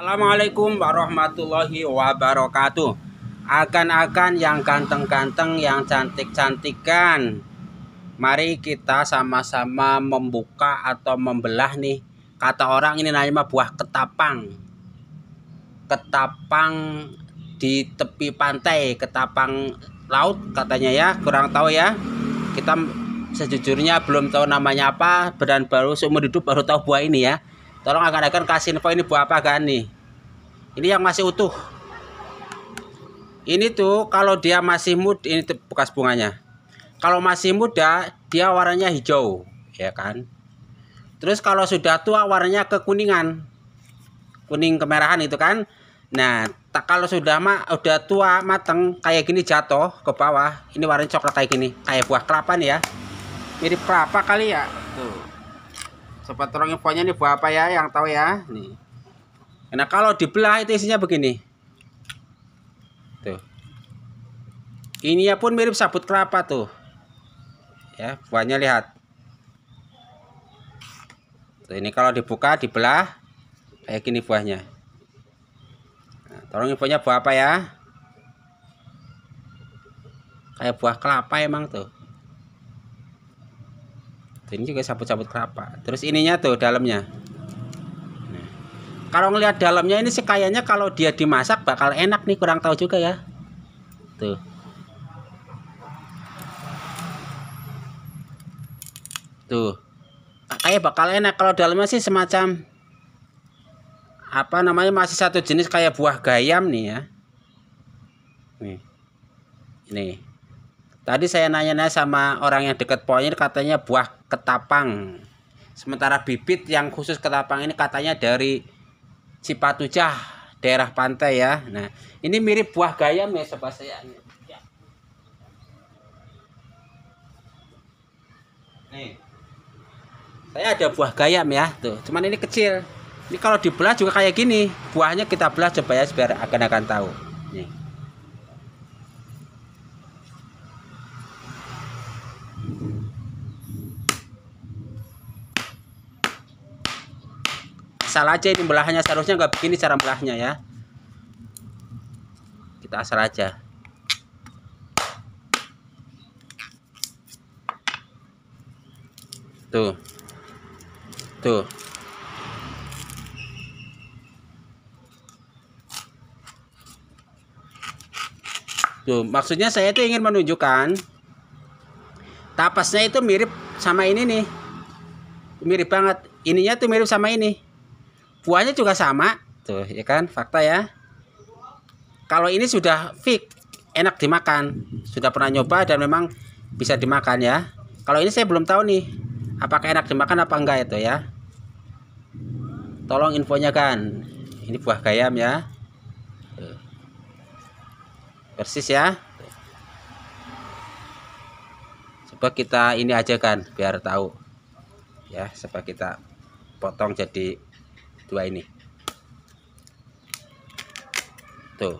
Assalamualaikum warahmatullahi wabarakatuh. Akan-akan yang ganteng-ganteng, yang cantik-cantikan. Mari kita sama-sama membuka atau membelah nih. Kata orang ini namanya buah ketapang. Ketapang di tepi pantai, ketapang laut katanya ya, kurang tahu ya. Kita sejujurnya belum tahu namanya apa, dan baru seumur hidup baru tahu buah ini ya tolong akan-akan kasih info ini buah apa kan nih ini yang masih utuh ini tuh kalau dia masih muda ini tuh bekas bunganya kalau masih muda dia warnanya hijau ya kan terus kalau sudah tua warnanya kekuningan kuning kemerahan itu kan nah tak kalau sudah ma udah tua mateng kayak gini jatuh ke bawah ini warna coklat kayak gini kayak buah kelapa nih ya mirip kelapa kali ya tuh Sobat terong infonya ini buah apa ya yang tahu ya. Nih. Nah, kalau dibelah itu isinya begini. Tuh. Ini pun mirip sabut kelapa tuh. Ya, buahnya lihat. Tuh, ini kalau dibuka dibelah kayak gini buahnya. Nah, tolong infonya buah apa ya? Kayak buah kelapa emang tuh ini juga sabut-sabut kelapa terus ininya tuh dalamnya nah, kalau ngelihat dalamnya ini sih kayaknya kalau dia dimasak bakal enak nih kurang tahu juga ya tuh tuh kayak bakal enak kalau dalamnya sih semacam apa namanya masih satu jenis kayak buah gayam nih ya nih nih tadi saya nanya-nanya sama orang yang deket poin katanya buah ketapang. Sementara bibit yang khusus ketapang ini katanya dari Cipatujah, daerah pantai ya. Nah, ini mirip buah gayam ya sobat saya. Ya. Nih. Saya ada buah gayam ya, tuh. Cuman ini kecil. Ini kalau dibelah juga kayak gini. Buahnya kita belah coba ya biar akan-akan tahu. Nih. salah aja ini belahnya seharusnya nggak begini cara belahnya ya kita asal aja tuh tuh tuh maksudnya saya itu ingin menunjukkan tapasnya itu mirip sama ini nih mirip banget ininya tuh mirip sama ini buahnya juga sama tuh ya kan fakta ya kalau ini sudah fix enak dimakan sudah pernah nyoba dan memang bisa dimakan ya kalau ini saya belum tahu nih apakah enak dimakan apa enggak itu ya tolong infonya kan ini buah gayam ya persis ya coba kita ini aja kan biar tahu ya coba kita potong jadi dua ini tuh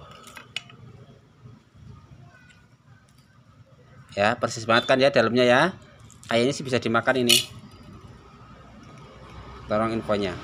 ya persis banget kan ya dalamnya ya kayaknya sih bisa dimakan ini tolong infonya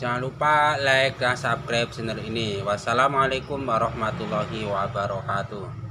Jangan lupa like dan subscribe channel ini. Wassalamualaikum warahmatullahi wabarakatuh.